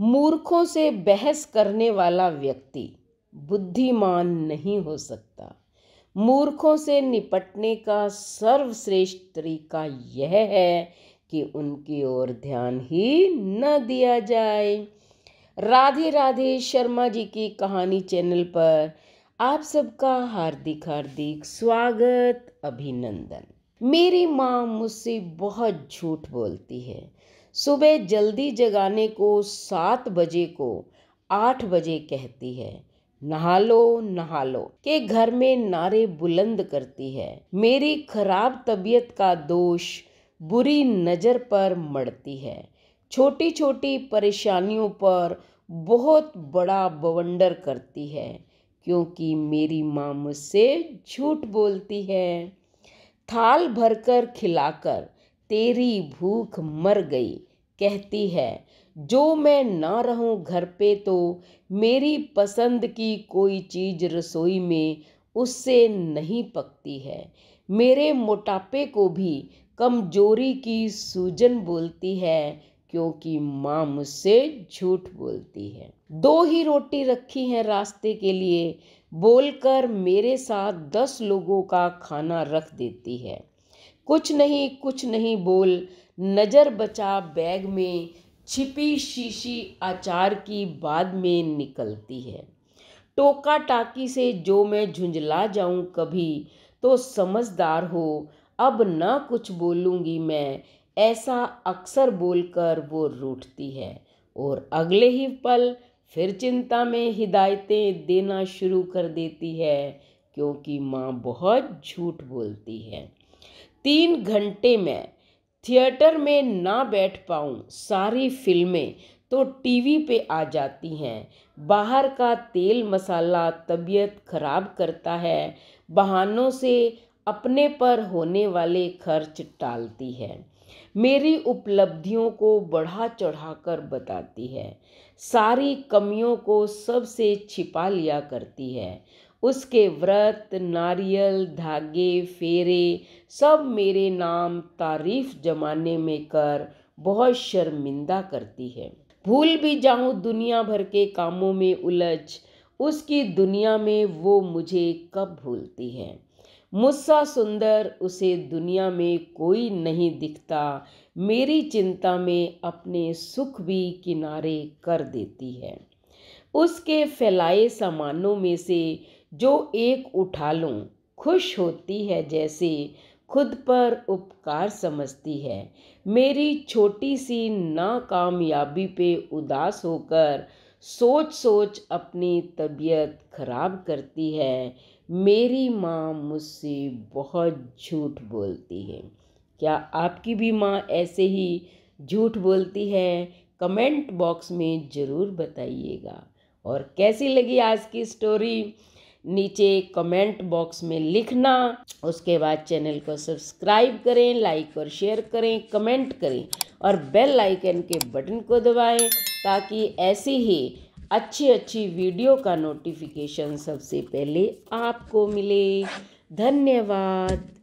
मूर्खों से बहस करने वाला व्यक्ति बुद्धिमान नहीं हो सकता मूर्खों से निपटने का सर्वश्रेष्ठ तरीका यह है कि उनकी ओर ध्यान ही न दिया जाए राधे राधे शर्मा जी की कहानी चैनल पर आप सबका हार्दिक हार्दिक स्वागत अभिनंदन मेरी माँ मुझसे बहुत झूठ बोलती है सुबह जल्दी जगाने को सात बजे को आठ बजे कहती है नहा लो नहा लो के घर में नारे बुलंद करती है मेरी खराब तबीयत का दोष बुरी नज़र पर मड़ती है छोटी छोटी परेशानियों पर बहुत बड़ा बवंडर करती है क्योंकि मेरी माँ मुझसे झूठ बोलती है थाल भरकर खिलाकर तेरी भूख मर गई कहती है जो मैं ना रहूं घर पे तो मेरी पसंद की कोई चीज़ रसोई में उससे नहीं पकती है मेरे मोटापे को भी कमजोरी की सूजन बोलती है क्योंकि माँ मुझसे झूठ बोलती है दो ही रोटी रखी है रास्ते के लिए बोलकर मेरे साथ दस लोगों का खाना रख देती है कुछ नहीं कुछ नहीं बोल नज़र बचा बैग में छिपी शीशी आचार की बाद में निकलती है टोका टाकी से जो मैं झुंझला जाऊं कभी तो समझदार हो अब ना कुछ बोलूँगी मैं ऐसा अक्सर बोलकर वो रूठती है और अगले ही पल फिर चिंता में हिदायतें देना शुरू कर देती है क्योंकि माँ बहुत झूठ बोलती है तीन घंटे में थिएटर में ना बैठ पाऊँ सारी फिल्में तो टीवी पे आ जाती हैं बाहर का तेल मसाला तबीयत खराब करता है बहानों से अपने पर होने वाले खर्च टालती है मेरी उपलब्धियों को बढ़ा चढ़ाकर बताती है सारी कमियों को सबसे छिपा लिया करती है उसके व्रत नारियल धागे फेरे सब मेरे नाम तारीफ जमाने में कर बहुत शर्मिंदा करती है भूल भी जाऊँ दुनिया भर के कामों में उलझ उसकी दुनिया में वो मुझे कब भूलती है मुस्सा सुंदर उसे दुनिया में कोई नहीं दिखता मेरी चिंता में अपने सुख भी किनारे कर देती है उसके फैलाए सामानों में से जो एक उठा लूँ खुश होती है जैसे खुद पर उपकार समझती है मेरी छोटी सी नाकामयाबी पे उदास होकर सोच सोच अपनी तबीयत खराब करती है मेरी माँ मुझसे बहुत झूठ बोलती है क्या आपकी भी माँ ऐसे ही झूठ बोलती है कमेंट बॉक्स में ज़रूर बताइएगा और कैसी लगी आज की स्टोरी नीचे कमेंट बॉक्स में लिखना उसके बाद चैनल को सब्सक्राइब करें लाइक और शेयर करें कमेंट करें और बेल आइकन के बटन को दबाएं ताकि ऐसी ही अच्छी अच्छी वीडियो का नोटिफिकेशन सबसे पहले आपको मिले धन्यवाद